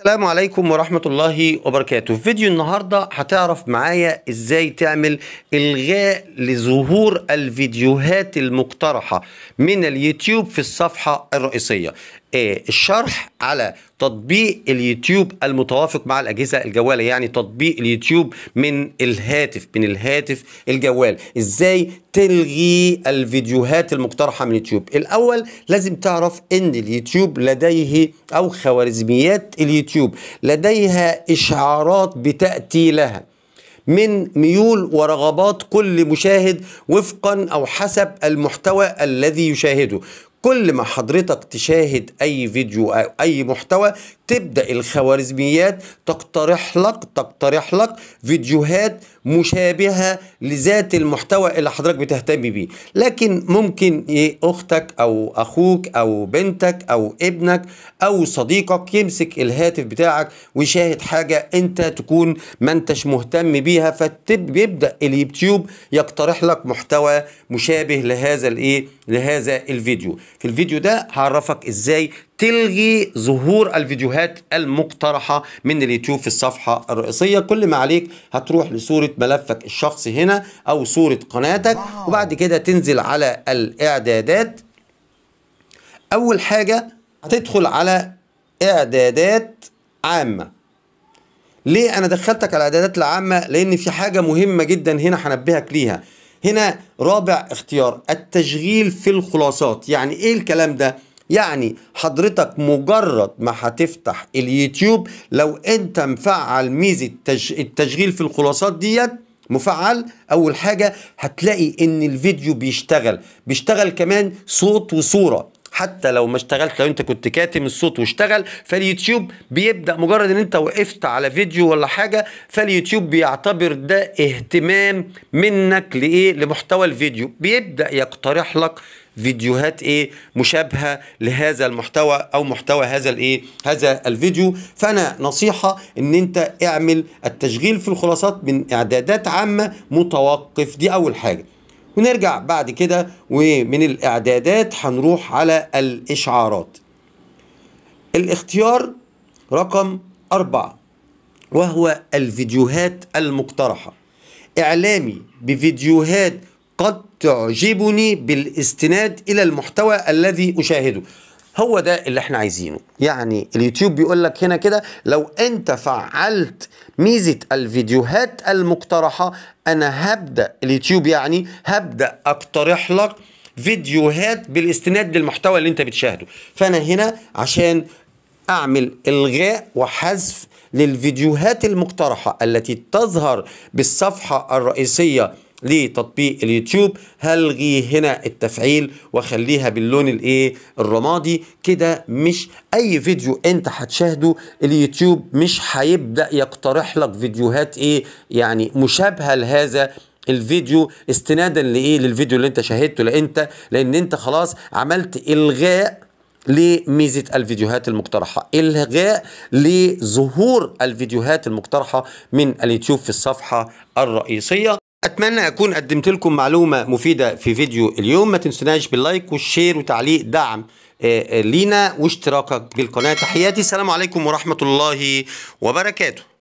السلام عليكم ورحمة الله وبركاته في فيديو النهاردة هتعرف معايا ازاي تعمل الغاء لظهور الفيديوهات المقترحة من اليوتيوب في الصفحة الرئيسية آه، الشرح على تطبيق اليوتيوب المتوافق مع الاجهزه الجواله يعني تطبيق اليوتيوب من الهاتف من الهاتف الجوال ازاي تلغي الفيديوهات المقترحه من يوتيوب الاول لازم تعرف ان اليوتيوب لديه او خوارزميات اليوتيوب لديها اشعارات بتاتي لها من ميول ورغبات كل مشاهد وفقا او حسب المحتوى الذي يشاهده كل ما حضرتك تشاهد اي فيديو او اي محتوى تبدا الخوارزميات تقترح لك تقترح لك فيديوهات مشابهه لذات المحتوى اللي حضرتك بتهتم بيه لكن ممكن ايه اختك او اخوك او بنتك او ابنك او صديقك يمسك الهاتف بتاعك ويشاهد حاجه انت تكون ما انتش مهتم بيها فبيبدا اليوتيوب يقترح لك محتوى مشابه لهذا الايه لهذا الفيديو في الفيديو ده هعرفك ازاي تلغي ظهور الفيديوهات المقترحة من اليوتيوب في الصفحة الرئيسية كل ما عليك هتروح لصورة ملفك الشخصي هنا أو صورة قناتك وبعد كده تنزل على الإعدادات أول حاجة هتدخل على إعدادات عامة ليه أنا دخلتك على الإعدادات العامة لأن في حاجة مهمة جدا هنا هنبهك ليها هنا رابع اختيار التشغيل في الخلاصات يعني ايه الكلام ده يعني حضرتك مجرد ما هتفتح اليوتيوب لو انت مفعل ميزه التشغيل في الخلاصات ديت مفعل اول حاجه هتلاقي ان الفيديو بيشتغل بيشتغل كمان صوت وصوره حتى لو ما اشتغلت لو انت كنت كاتم الصوت واشتغل فاليوتيوب بيبدا مجرد ان انت وقفت على فيديو ولا حاجه فاليوتيوب بيعتبر ده اهتمام منك لايه لمحتوى الفيديو بيبدا يقترح لك فيديوهات ايه مشابهه لهذا المحتوى او محتوى هذا الايه هذا الفيديو فانا نصيحه ان انت اعمل التشغيل في الخلاصات من اعدادات عامه متوقف دي اول حاجه ونرجع بعد كده ومن الإعدادات هنروح على الإشعارات الاختيار رقم أربعة وهو الفيديوهات المقترحة إعلامي بفيديوهات قد تعجبني بالاستناد إلى المحتوى الذي أشاهده هو ده اللي احنا عايزينه يعني اليوتيوب بيقول لك هنا كده لو انت فعلت ميزه الفيديوهات المقترحه انا هبدا اليوتيوب يعني هبدا اقترح لك فيديوهات بالاستناد للمحتوى اللي انت بتشاهده فانا هنا عشان اعمل الغاء وحذف للفيديوهات المقترحه التي تظهر بالصفحه الرئيسيه لتطبيق اليوتيوب هلغي هنا التفعيل واخليها باللون الايه الرمادي كده مش اي فيديو انت هتشاهده اليوتيوب مش هيبدا يقترح لك فيديوهات ايه يعني مشابهه لهذا الفيديو استنادا لايه للفيديو اللي انت شاهدته لان انت لان انت خلاص عملت الغاء لميزه الفيديوهات المقترحه الغاء لظهور الفيديوهات المقترحه من اليوتيوب في الصفحه الرئيسيه اتمنى اكون قدمت لكم معلومه مفيده في فيديو اليوم ما تنسوناش باللايك والشير وتعليق دعم آه، آه، لينا واشتراكك بالقناه تحياتي السلام عليكم ورحمه الله وبركاته